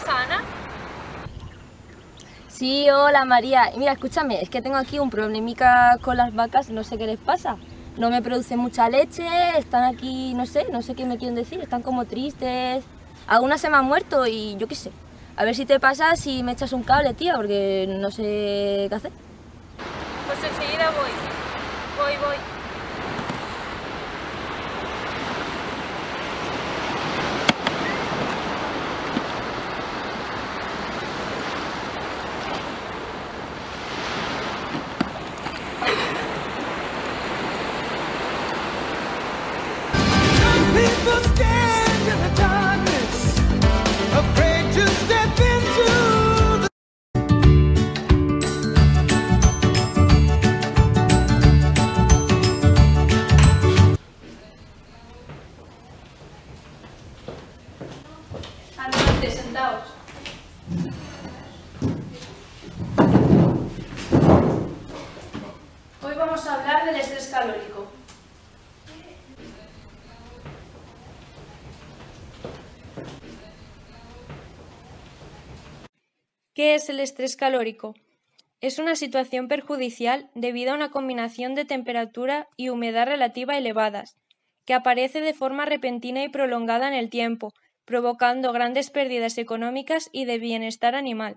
pasa Ana? Sí, hola María. Mira, escúchame, es que tengo aquí un problemica con las vacas, no sé qué les pasa. No me producen mucha leche, están aquí, no sé, no sé qué me quieren decir, están como tristes. Algunas se me han muerto y yo qué sé. A ver si te pasa si me echas un cable, tía, porque no sé qué hacer. Pues enseguida voy. Hoy vamos a hablar del estrés calórico. ¿Qué es el estrés calórico? Es una situación perjudicial debido a una combinación de temperatura y humedad relativa elevadas, que aparece de forma repentina y prolongada en el tiempo, provocando grandes pérdidas económicas y de bienestar animal.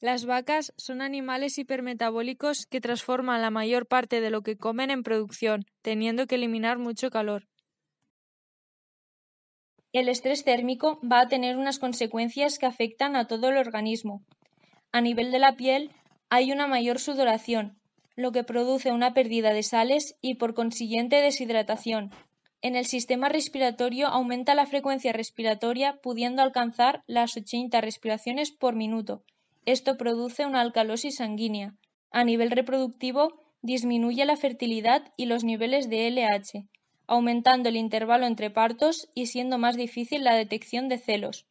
Las vacas son animales hipermetabólicos que transforman la mayor parte de lo que comen en producción, teniendo que eliminar mucho calor. El estrés térmico va a tener unas consecuencias que afectan a todo el organismo. A nivel de la piel hay una mayor sudoración, lo que produce una pérdida de sales y por consiguiente deshidratación, en el sistema respiratorio aumenta la frecuencia respiratoria pudiendo alcanzar las 80 respiraciones por minuto. Esto produce una alcalosis sanguínea. A nivel reproductivo disminuye la fertilidad y los niveles de LH, aumentando el intervalo entre partos y siendo más difícil la detección de celos.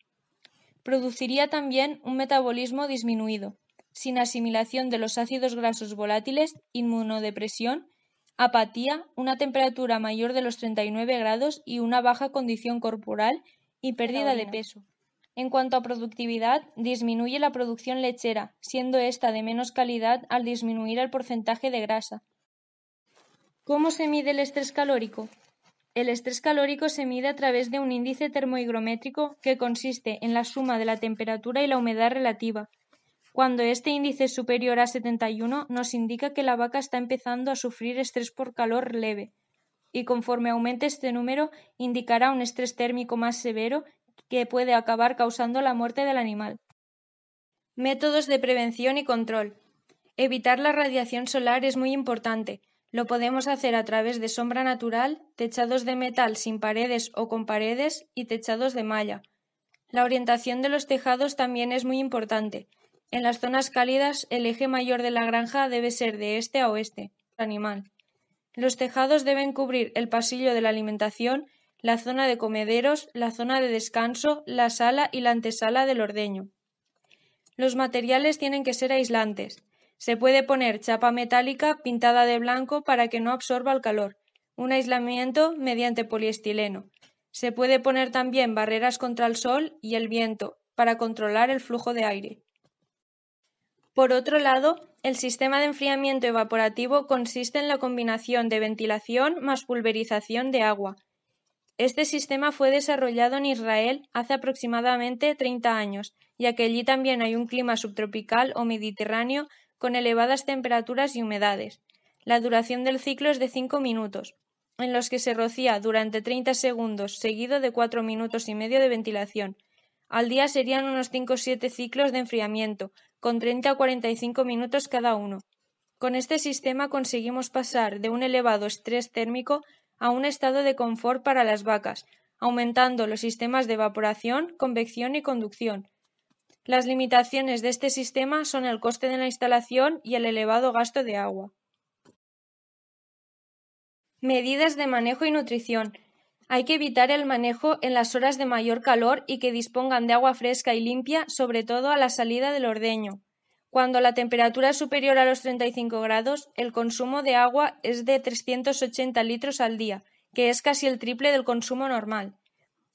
Produciría también un metabolismo disminuido, sin asimilación de los ácidos grasos volátiles, inmunodepresión apatía, una temperatura mayor de los 39 grados y una baja condición corporal y pérdida de peso. En cuanto a productividad, disminuye la producción lechera, siendo esta de menos calidad al disminuir el porcentaje de grasa. ¿Cómo se mide el estrés calórico? El estrés calórico se mide a través de un índice termohigrométrico que consiste en la suma de la temperatura y la humedad relativa, cuando este índice es superior a 71, nos indica que la vaca está empezando a sufrir estrés por calor leve, y conforme aumente este número, indicará un estrés térmico más severo que puede acabar causando la muerte del animal. Métodos de prevención y control. Evitar la radiación solar es muy importante. Lo podemos hacer a través de sombra natural, techados de metal sin paredes o con paredes y techados de malla. La orientación de los tejados también es muy importante. En las zonas cálidas, el eje mayor de la granja debe ser de este a oeste, animal. Los tejados deben cubrir el pasillo de la alimentación, la zona de comederos, la zona de descanso, la sala y la antesala del ordeño. Los materiales tienen que ser aislantes. Se puede poner chapa metálica pintada de blanco para que no absorba el calor, un aislamiento mediante poliestileno. Se puede poner también barreras contra el sol y el viento para controlar el flujo de aire. Por otro lado, el sistema de enfriamiento evaporativo consiste en la combinación de ventilación más pulverización de agua. Este sistema fue desarrollado en Israel hace aproximadamente 30 años, ya que allí también hay un clima subtropical o mediterráneo con elevadas temperaturas y humedades. La duración del ciclo es de 5 minutos, en los que se rocía durante 30 segundos, seguido de 4 minutos y medio de ventilación. Al día serían unos 5 o 7 ciclos de enfriamiento, con 30 a 45 minutos cada uno. Con este sistema conseguimos pasar de un elevado estrés térmico a un estado de confort para las vacas, aumentando los sistemas de evaporación, convección y conducción. Las limitaciones de este sistema son el coste de la instalación y el elevado gasto de agua. Medidas de manejo y nutrición. Hay que evitar el manejo en las horas de mayor calor y que dispongan de agua fresca y limpia, sobre todo a la salida del ordeño. Cuando la temperatura es superior a los 35 grados, el consumo de agua es de 380 litros al día, que es casi el triple del consumo normal.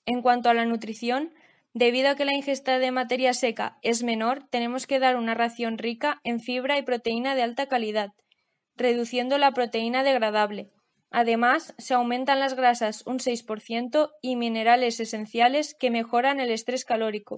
En cuanto a la nutrición, debido a que la ingesta de materia seca es menor, tenemos que dar una ración rica en fibra y proteína de alta calidad, reduciendo la proteína degradable Además, se aumentan las grasas un 6% y minerales esenciales que mejoran el estrés calórico.